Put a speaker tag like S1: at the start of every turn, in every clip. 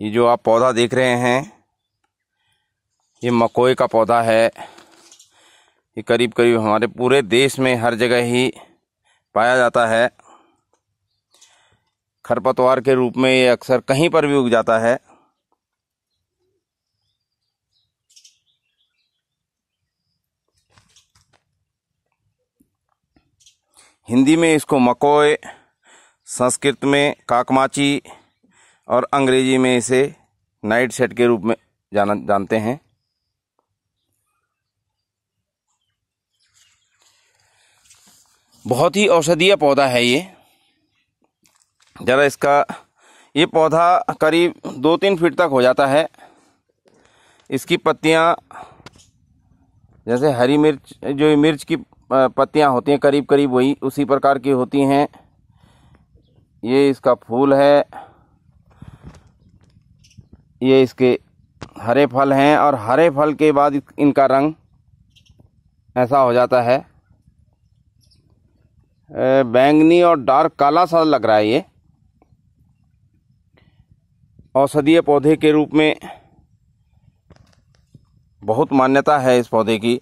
S1: ये जो आप पौधा देख रहे हैं ये मकोई का पौधा है ये करीब करीब हमारे पूरे देश में हर जगह ही पाया जाता है खरपतवार के रूप में ये अक्सर कहीं पर भी उग जाता है हिंदी में इसको मकोए संस्कृत में काकमाची और अंग्रेजी में इसे नाइट सेट के रूप में जाना जानते हैं बहुत ही औषधीय पौधा है ये ज़रा इसका ये पौधा करीब दो तीन फीट तक हो जाता है इसकी पत्तियाँ जैसे हरी मिर्च जो मिर्च की पत्तियाँ होती हैं करीब करीब वही उसी प्रकार की होती हैं ये इसका फूल है ये इसके हरे फल हैं और हरे फल के बाद इनका रंग ऐसा हो जाता है बैंगनी और डार्क काला सा लग रहा है ये औषधीय पौधे के रूप में बहुत मान्यता है इस पौधे की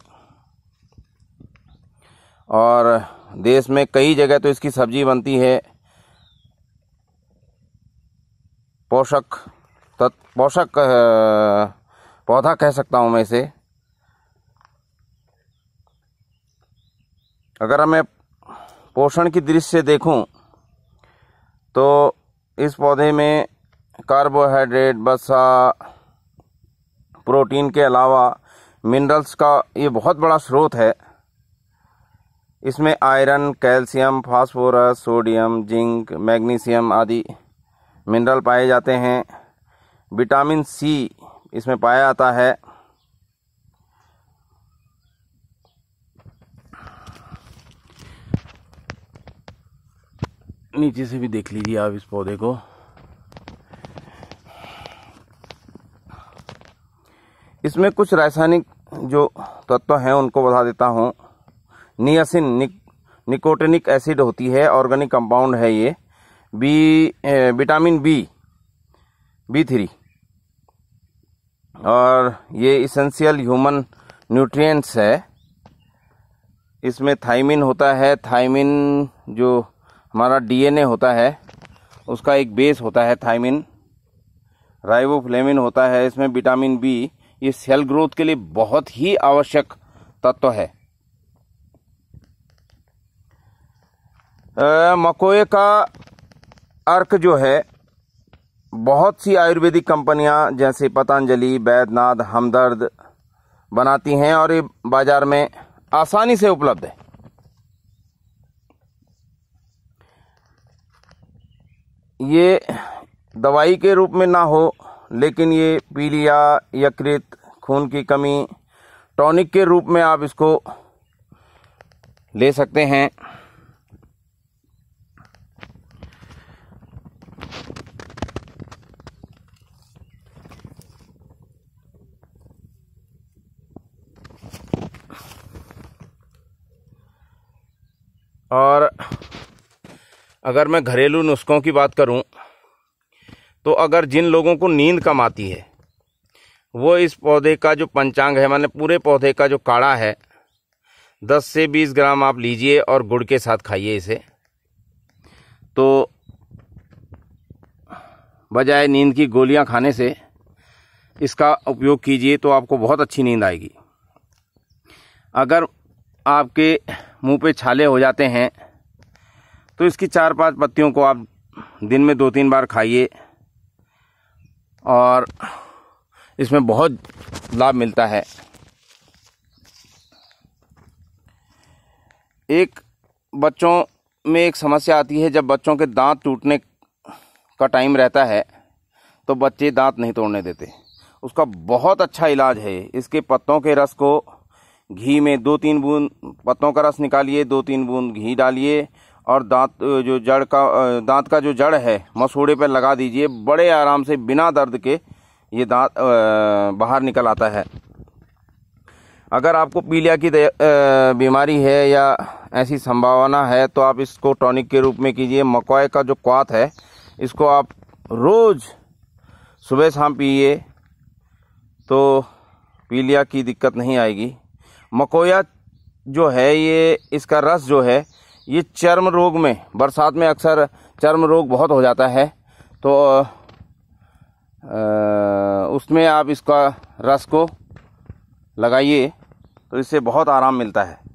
S1: और देश में कई जगह तो इसकी सब्जी बनती है पोषक तत्पोषक तो पौधा कह सकता हूँ मैं इसे अगर मैं पोषण की दृष्टि से देखूं तो इस पौधे में कार्बोहाइड्रेट बसा प्रोटीन के अलावा मिनरल्स का ये बहुत बड़ा स्रोत है इसमें iron calcium phosphorus sodium zinc magnesium आदि मिनरल पाए जाते हैं विटामिन सी इसमें पाया जाता है नीचे से भी देख लीजिए आप इस पौधे को इसमें कुछ रासायनिक जो तत्व हैं उनको बता देता हूँ नियासिन निक, निकोटेनिक एसिड होती है ऑर्गेनिक कंपाउंड है ये B A, vitamin B B three और ये इसेंशियल ह्यूमन न्यूट्रिएंट्स है इसमें थाइमिन होता है थाइमिन जो हमारा डीएनए होता है उसका एक बेस होता है थाइमिन राइबोफ्लेमिन होता है इसमें विटामिन बी ये सेल ग्रोथ के लिए बहुत ही आवश्यक तत्व है मकोए का अर्क जो है बहुत सी आयुर्वेदिक कंपनियां जैसे पतंजलि बैद्यनाथ हमदर्द बनाती हैं और ये बाज़ार में आसानी से उपलब्ध है ये दवाई के रूप में ना हो लेकिन ये पीलिया यकृत खून की कमी टॉनिक के रूप में आप इसको ले सकते हैं और अगर मैं घरेलू नुस्खों की बात करूं तो अगर जिन लोगों को नींद कम आती है वो इस पौधे का जो पंचांग है माने पूरे पौधे का जो काढ़ा है दस से बीस ग्राम आप लीजिए और गुड़ के साथ खाइए इसे तो बजाय नींद की गोलियां खाने से इसका उपयोग कीजिए तो आपको बहुत अच्छी नींद आएगी अगर आपके मुंह पे छाले हो जाते हैं तो इसकी चार पांच पत्तियों को आप दिन में दो तीन बार खाइए और इसमें बहुत लाभ मिलता है एक बच्चों में एक समस्या आती है जब बच्चों के दांत टूटने का टाइम रहता है तो बच्चे दांत नहीं तोड़ने देते उसका बहुत अच्छा इलाज है इसके पत्तों के रस को घी में दो तीन बूंद पत्तों का रस निकालिए दो तीन बूंद घी डालिए और दांत जो जड़ का दांत का जो जड़ है मसूड़े पर लगा दीजिए बड़े आराम से बिना दर्द के ये दांत बाहर निकल आता है अगर आपको पीलिया की बीमारी है या ऐसी संभावना है तो आप इसको टॉनिक के रूप में कीजिए मकोए का जो क्वात है इसको आप रोज़ सुबह शाम पिए तो पीलिया की दिक्कत नहीं आएगी मकोया जो है ये इसका रस जो है ये चर्म रोग में बरसात में अक्सर चर्म रोग बहुत हो जाता है तो उसमें आप इसका रस को लगाइए तो इससे बहुत आराम मिलता है